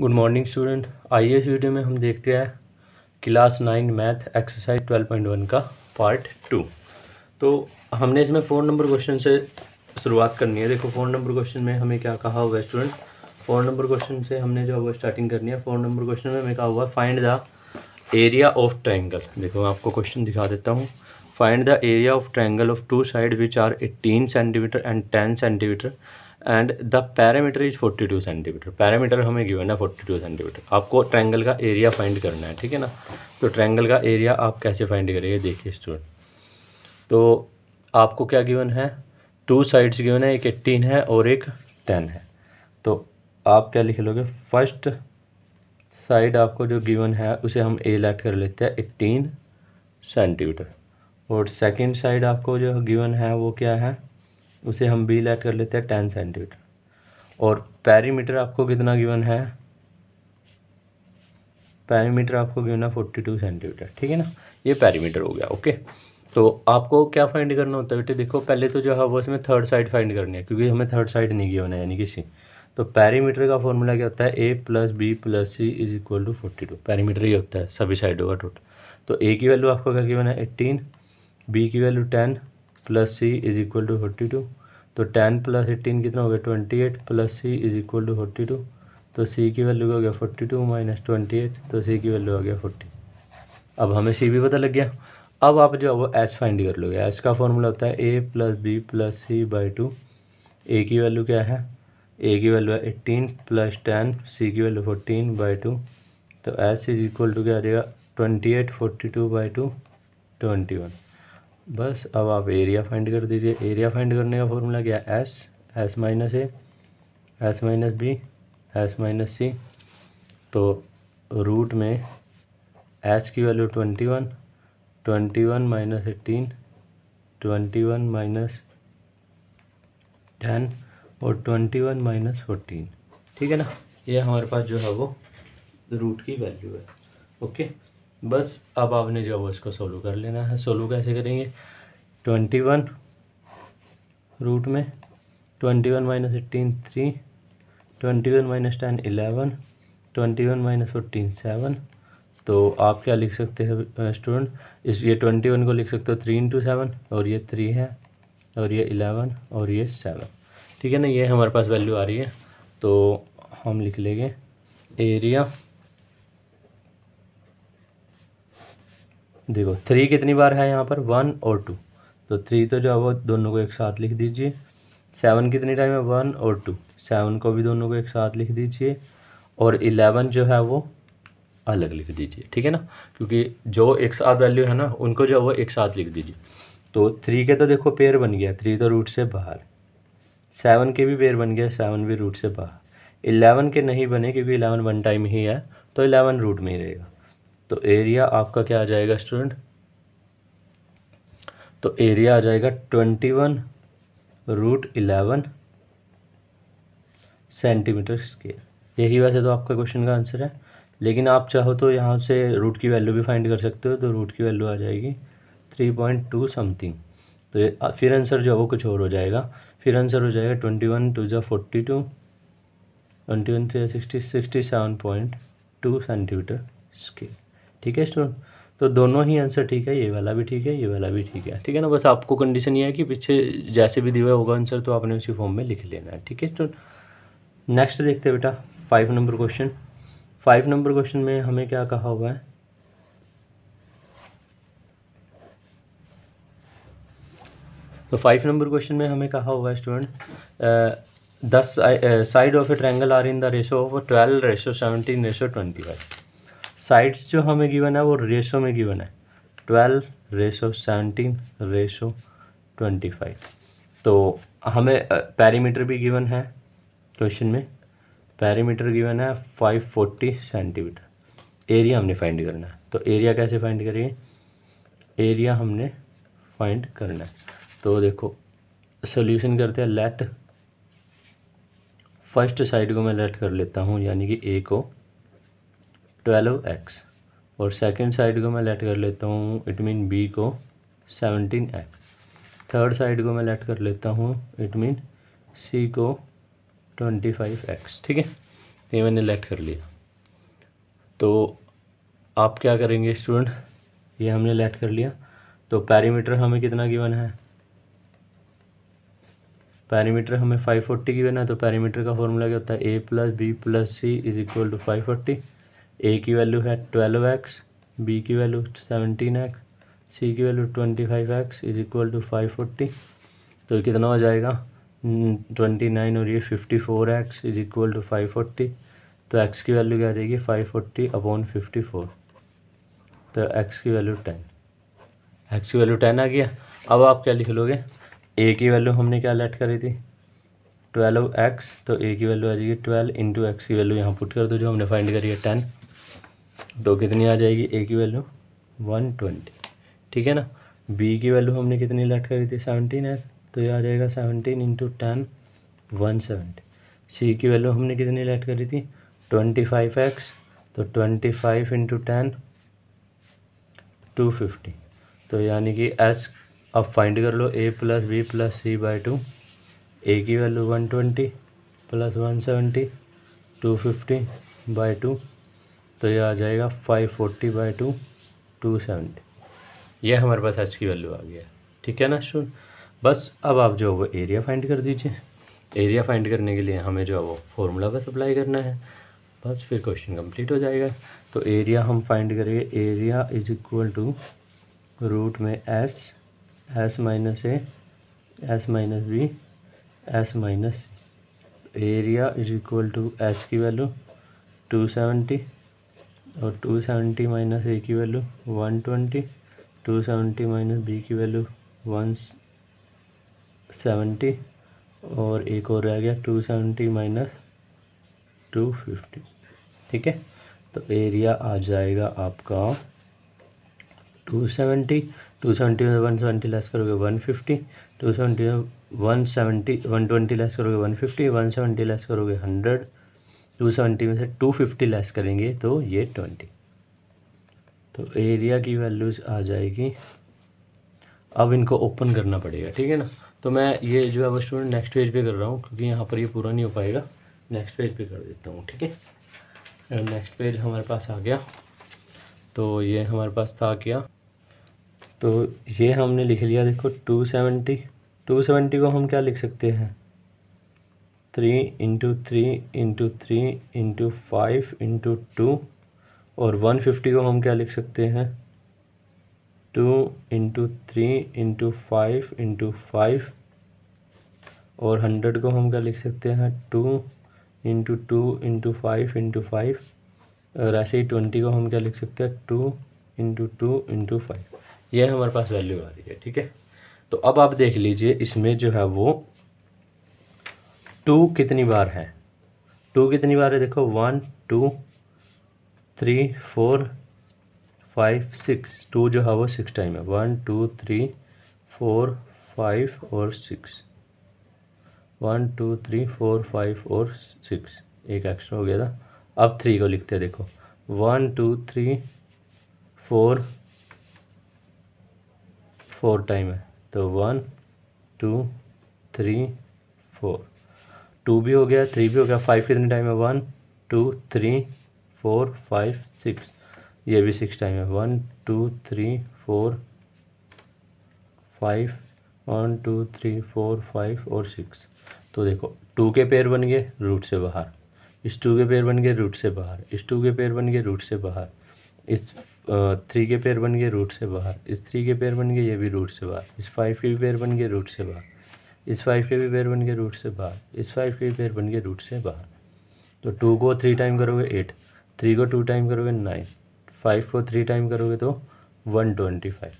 good morning student आइए इस video में हम देखते हैं class nine math exercise twelve point one का पार्ट टू तो हमने इसमें फ़ोर नंबर क्वेश्चन से शुरुआत करनी है देखो फोर नंबर क्वेश्चन में हमें क्या कहा हुआ है स्टूडेंट फोर नंबर क्वेश्चन से हमने जो है स्टार्टिंग करनी है फोर नंबर क्वेश्चन में हमें कहा हुआ है find the area of triangle देखो मैं आपको क्वेश्चन दिखा देता हूँ find the area of triangle of two side which are eighteen centimetre and ten centimetre and the perimeter is 42 centimetre perimeter हमें गिवन है 42 सेंटीमीटर आपको ट्रायंगल का एरिया फाइंड करना है ठीक है ना तो ट्रायंगल का एरिया आप कैसे फाइंड करेंगे देखिए स्टूडेंट तो आपको क्या गिवन है टू साइड्स गिवन है एक एट्टीन है और एक टेन है तो आप क्या लिख लोगे फर्स्ट साइड आपको जो गिवन है उसे हम लेट कर लेते हैं एट्टीन सेंटीमीटर और सेकेंड साइड आपको जो गिवन है वो क्या है उसे हम बी लाइट कर लेते हैं टेन सेंटीमीटर और पैरीमीटर आपको कितना गिवन है पैरीमीटर आपको गिवन है फोर्टी टू सेंटीमीटर ठीक है ना ये पैरीमीटर हो गया ओके तो आपको क्या फाइंड करना होता है बेटे देखो पहले तो जो है वो इसमें थर्ड साइड फाइंड करनी है क्योंकि हमें थर्ड साइड नहीं गिवन है यानी किसी तो पैरीमीटर का फॉर्मूला क्या होता है A plus B plus C is equal to forty two perimeter ही होता है सभी साइडों का टोटल तो ए की वैल्यू आपको क्या गिवन है एट्टीन बी की value ten plus C is equal to forty two तो टेन प्लस एटीन कितना हो गया twenty eight plus C is equal to forty two तो सी की वैल्यू हो गया forty two minus twenty eight तो सी की वैल्यू आ गया फोर्टी अब हमें सी भी पता लग गया अब आप जो है वो एस फाइंड कर लोगे एस का फॉर्मूला होता है A plus B plus C by two A की वैल्यू क्या है ए की वैल्यू है एट्टीन प्लस टेन सी की वैल्यू फोर्टीन बाई टू तो एस इज इक्वल टू क्या आ जाएगा twenty eight forty two by two twenty one बस अब आप एरिया फाइंड कर दीजिए एरिया फाइंड करने का फॉर्मूला क्या है S S minus A S minus B S minus C तो रूट में एस की value twenty one twenty one minus eighteen twenty one minus ten और ट्वेंटी वन माइनस फोर्टीन ठीक है ना ये हमारे पास जो है वो रूट की वैल्यू है ओके बस अब आपने जो है इसको सोलो कर लेना है सोलो कैसे करेंगे ट्वेंटी वन रूट में twenty one minus eighteen three twenty one minus ten eleven twenty one minus fourteen seven तो आप क्या लिख सकते हैं स्टूडेंट इस ये ट्वेंटी वन को लिख सकते हो थ्री इंटू सेवन और ये थ्री है और ये इलेवन और ये सेवन ठीक है ना ये हमारे पास वैल्यू आ रही है तो हम लिख लेंगे एरिया देखो थ्री कितनी बार है यहाँ पर वन और टू तो थ्री तो जो है वो दोनों को एक साथ लिख दीजिए सेवन कितनी टाइम है वन और टू सेवन को भी दोनों को एक साथ लिख दीजिए और इलेवन जो है वो अलग लिख दीजिए ठीक है ना क्योंकि जो एक साथ वैल्यू है ना उनको जो है वो एक साथ लिख दीजिए तो थ्री के तो देखो पेयर बन गया थ्री तो रूट से बाहर सेवन के भी पेयर बन गया सेवन भी रूट से बाहर इलेवन के नहीं बने क्योंकि इलेवन वन टाइम ही है तो इलेवन रूट में ही रहेगा तो एरिया आपका क्या आ जाएगा स्टूडेंट तो एरिया आ जाएगा twenty one root eleven centimetre square यही वैसे तो आपका क्वेश्चन का आंसर है लेकिन आप चाहो तो यहाँ से रूट की वैल्यू भी फाइंड कर सकते हो तो रूट की वैल्यू आ जाएगी थ्री पॉइंट टू समथिंग तो फिर आंसर जो है वो कुछ और हो जाएगा फिर आंसर हो जाएगा ट्वेंटी वन टू ज़ा forty two twenty one three sixty sixty seven point two centimetre square ठीक है स्टूडेंट तो दोनों ही आंसर ठीक है ये वाला भी ठीक है ये वाला भी ठीक है ठीक है ना बस आपको कंडीशन ये है कि पीछे जैसे भी दिया होगा आंसर तो आपने उसी फॉर्म में लिख लेना है ठीक है स्टूडेंट नेक्स्ट देखते हैं बेटा five number question five number question में हमें क्या कहा हुआ है तो फाइव नंबर क्वेश्चन में हमें कहा हुआ है स्टूडेंट दस side of a triangle are in the ratio of twelve ratio seventeen ratio twenty five sides जो हमें गिवन है वो रेशो में गिवन है twelve ratio seventeen ratio twenty five तो हमें पैरीमीटर भी गिवन है क्वेश्चन में पैरीमीटर गिवन है फाइव फोर्टी सेंटीमीटर एरिया हमने फाइंड करना है तो एरिया कैसे फाइंड करेंगे एरिया हमने फाइंड करना है तो देखो सोल्यूशन करते हैं लेट फर्स्ट साइड को मैं लेट कर लेता हूँ यानी कि ए को ट्वेल्व एक्स और सेकेंड साइड को मैं लेट कर लेता हूँ इट मीन बी को सेवनटीन एक्स थर्ड साइड को मैं लेट कर लेता हूँ इट मीन सी को ट्वेंटी फाइव एक्स ठीक है तो ये मैंने लेट कर लिया तो आप क्या करेंगे स्टूडेंट ये हमने लेट कर लिया तो पैरीमीटर हमें कितना गिवन है पैरीमीटर हमें फाइव फोर्टी बना है तो पैरीमीटर का फॉर्मूला क्या होता है A plus B plus C is equal to five forty A की वैल्यू है ट्वेल्व एक्स बी की वैल्यू सेवनटीन एक्स सी की value twenty five X is equal to five forty तो कितना हो जाएगा ट्वेंटी hmm, नाइन और ये fifty four X is equal to five forty तो एक्स की वैल्यू क्या आ जाएगी five forty upon fifty four तो एक्स की वैल्यू टेन एक्स की वैल्यू टेन आ गया अब आप क्या लिख लोगे ए की वैल्यू हमने क्या लेट करी थी ट्वेल्व एक्स तो ए की वैल्यू आ जाएगी ट्वेल्व इंटू एक्स की वैल्यू यहाँ पुट कर दो जो हमने फाइंड करी है टेन तो कितनी आ जाएगी ए की वैल्यू वन ट्वेंटी ठीक है ना बी की वैल्यू हमने कितनी लट करी थी सेवनटीन है तो ये आ जाएगा seventeen into ten one seventy C की वैल्यू हमने कितनी लट करी थी ट्वेंटी फाइव एक्स तो twenty five into ten two fifty तो यानी कि एस अब फाइंड कर लो A plus B plus C by two A की value one twenty plus one seventy two fifty by two तो ये आ जाएगा five forty by two two seventy यह हमारे पास एच की वैल्यू आ गया ठीक है ना शून बस अब आप जो वो एरिया फाइंड कर दीजिए एरिया फाइंड करने के लिए हमें जो है वो फॉर्मूला बस अप्लाई करना है बस फिर क्वेश्चन कंप्लीट हो जाएगा तो एरिया हम फाइंड करेंगे area is equal to root में S S minus A S minus B S minus area is equal to S की वैल्यू टू सेवेंटी और टू सेवेंटी माइनस ए की value one twenty two seventy minus B की value one seventy और एक और रह गया two seventy minus two fifty ठीक है तो एरिया आ जाएगा आपका टू सेवेंटी टू सेवेंटी में वन सेवेंटी लेस करोगे वन फिफ्टी टू सेवेंटी में one seventy one twenty less करोगे one fifty one seventy less करोगे हंड्रेड टू सेवेंटी में से टू फिफ्टी लेस करेंगे तो ये ट्वेंटी तो एरिया की वैल्यूज़ आ जाएगी अब इनको ओपन करना पड़ेगा ठीक है ना तो मैं ये जो है वो स्टूडेंट नेक्स्ट पेज पे कर रहा हूँ क्योंकि यहाँ पर ये पूरा नहीं हो पाएगा नेक्स्ट पेज पे कर देता हूँ ठीक है नेक्स्ट पेज हमारे पास आ गया तो ये हमारे पास था क्या तो ये हमने लिख लिया देखो टू सेवेंटी टू सेवेंटी को हम क्या लिख सकते हैं three into three into three into five into two और वन फिफ्टी को हम क्या लिख सकते हैं two into three into five into five और हंड्रेड को हम क्या लिख सकते हैं two into two into five into five और ऐसे ही ट्वेंटी को हम क्या लिख सकते हैं two into two into five यह हमारे पास वैल्यू आ रही है ठीक है तो अब आप देख लीजिए इसमें जो है वो टू कितनी बार है टू कितनी बार है देखो one two three four five six two जो है वो सिक्स टाइम है one two three four five और six one two three four five और सिक्स एक एक्स्ट्रा हो गया था अब थ्री को लिखते हैं देखो one two three four four time है तो one two three four two भी हो गया थ्री भी हो गया फाइव कितने टाइम है one two three four five six ये भी सिक्स टाइम है one two three four five one two three four five और सिक्स तो देखो टू के पेयर बन गए रूट से बाहर इस टू के पेयर बन गए रूट से बाहर इस टू के पेयर बन गए रूट से बाहर इस थ्री के पेयर बन गए रूट से बाहर इस थ्री के पेयर बन गए ये भी रूट से बाहर इस फाइव के पेयर बन गए रूट से बाहर इस फाइव के भी पेयर बन गए रूट से बाहर इस फाइव के भी पेयर बन गए रूट से बाहर तो टू को थ्री टाइम करोगे एट थ्री को टू टाइम करोगे नाइन फाइव को थ्री टाइम करोगे तो वन ट्वेंटी फाइव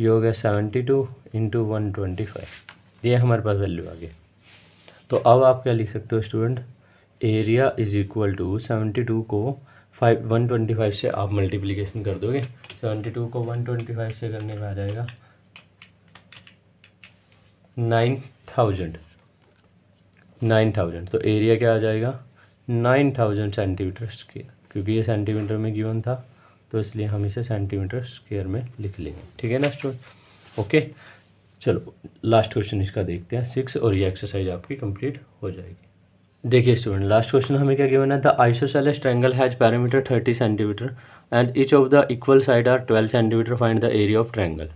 ये हो गया seventy two into one twenty five ये हमारे पास वैल्यू आ गया तो अब आप क्या लिख सकते हो student area is equal to seventy two को फाइव वन ट्वेंटी फाइव से आप मल्टीप्लीकेशन कर दोगे सेवेंटी टू को वन ट्वेंटी फाइव से करने में आ जाएगा नाइन थाउजेंड नाइन थाउजेंड तो एरिया क्या आ जाएगा नाइन थाउजेंड सेंटीमीटर स्केयर क्योंकि ये सेंटीमीटर में गिवन था तो इसलिए हम इसे सेंटीमीटर स्केयर में लिख लेंगे ठीक है ना स्टूडेंट ओके चलो लास्ट क्वेश्चन इसका देखते हैं सिक्स और ये एक्सरसाइज आपकी कंप्लीट हो जाएगी देखिए स्टूडेंट लास्ट क्वेश्चन हमें क्या गिवन है the isosceles triangle has parameter thirty centimetre and each of the equal side are twelve centimetre find the area of triangle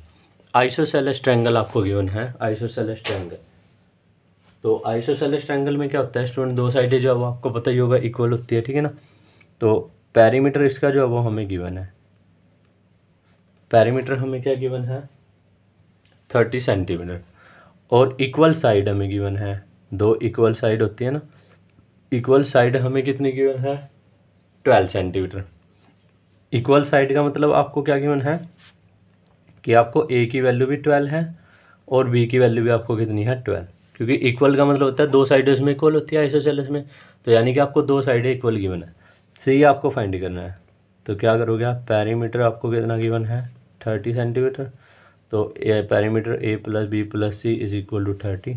isosceles triangle आपको गिवन है आइसोसेलेस ट्रैंगल तो isosceles triangle में क्या होता है स्टूडेंट दो साइडें जो है आपको पता ही होगा इक्वल होती है ठीक है ना तो पैरीमीटर इसका जो है वो हमें गिवन है पैरीमीटर हमें क्या गिवन है थर्टी सेंटीमीटर और इक्वल साइड हमें गिवन है दो इक्वल साइड होती है ना इक्वल साइड हमें कितनी गिवन है ट्वेल्व सेंटीमीटर इक्वल साइड का मतलब आपको क्या गिवन है कि आपको ए की वैल्यू भी ट्वेल्व है और बी की वैल्यू भी आपको कितनी है ट्वेल्व क्योंकि इक्वल का मतलब होता है दो साइड इसमें इक्वल होती है आइसोसेलस में तो यानी कि आपको दो साइड इक्वल गिवन है सी आपको फाइंड करना है तो क्या करोगे आप पैरीमीटर आपको कितना गिवन है थर्टी सेंटीमीटर तो ए perimeter A plus B plus C is equal to thirty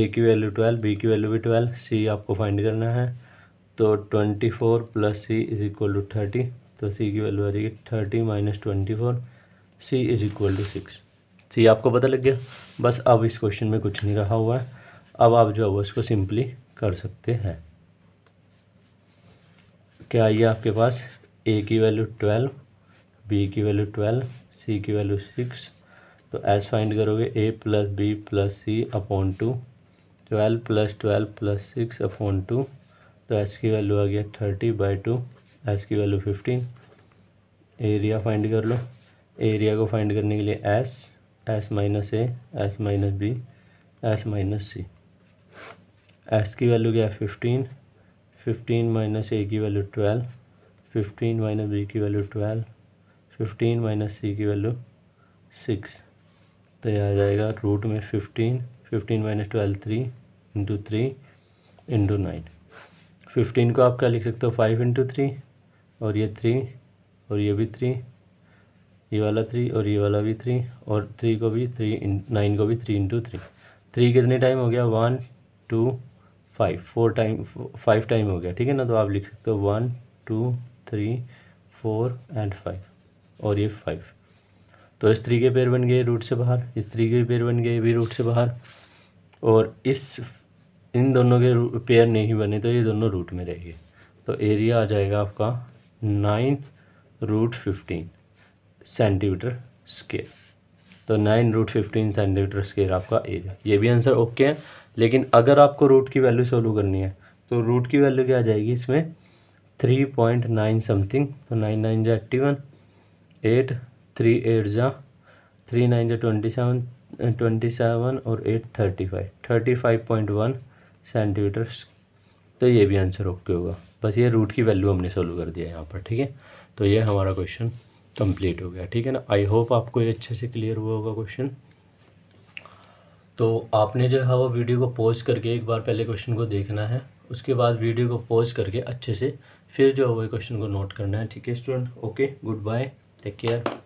ए की वैल्यू ट्वेल्व बी की वैल्यू भी ट्वेल्व सी आपको फाइंड करना है तो twenty four plus C is equal to thirty तो सी की वैल्यू आ जाएगी thirty minus twenty four C is equal to six C आपको पता लग गया बस अब इस क्वेश्चन में कुछ नहीं रहा हुआ है अब आप जो है वो इसको सिंपली कर सकते हैं क्या आइए आपके पास ए की वैल्यू ट्वेल्व बी की वैल्यू ट्वेल्व सी की वैल्यू सिक्स तो एस फाइंड करोगे a plus B plus c upon two twelve plus twelve plus six upon two तो एस की वैल्यू आ गया थर्टी बाई टू एस की वैल्यू फिफ्टीन एरिया फाइंड कर लो एरिया को फाइंड करने के लिए s S minus A S minus B S minus c s की वैल्यू क्या है फिफ्टीन फिफ्टीन माइनस ए की value twelve fifteen minus B की value twelve fifteen minus c की वैल्यू सिक्स तो यह आ जाएगा रूट में fifteen fifteen minus twelve three into three into nine fifteen को आप क्या लिख सकते हो फाइव इंटू थ्री और ये थ्री और ये भी थ्री ये वाला थ्री और ये वाला भी थ्री और थ्री को भी थ्री नाइन को भी थ्री इंटू थ्री थ्री कितने टाइम हो गया one two five four time five time हो गया ठीक है ना तो आप लिख सकते हो one two three four and five और ये फाइव तो इस थ्री के पेयर बन गए रूट से बाहर इस थ्री के पेयर बन गए भी रूट से बाहर और इस इन दोनों के पेयर नहीं बने तो ये दोनों रूट में रहेंगे तो एरिया आ जाएगा आपका nine root fifteen centimetre square तो nine root fifteen centimetre square आपका एरिया ये भी आंसर ओके है लेकिन अगर आपको रूट की वैल्यू सोल्व करनी है तो रूट की वैल्यू क्या आ जाएगी इसमें थ्री पॉइंट नाइन समथिंग तो नाइन नाइन जो eighty one eight three eight जा थ्री नाइन जो ट्वेंटी सेवन ट्वेंटी सेवन और eight thirty five thirty five point one centimetre तो ये भी आंसर ओके होगा बस ये रूट की वैल्यू हमने सोल्व कर दिया यहाँ पर ठीक है तो ये हमारा क्वेश्चन कंप्लीट हो गया ठीक है ना आई होप आपको ये अच्छे से क्लियर हुआ होगा क्वेश्चन तो आपने जो है वो वीडियो को पॉज करके एक बार पहले क्वेश्चन को देखना है उसके बाद वीडियो को पॉज करके अच्छे से फिर जो है वो क्वेश्चन को नोट करना है ठीक है student okay good bye take care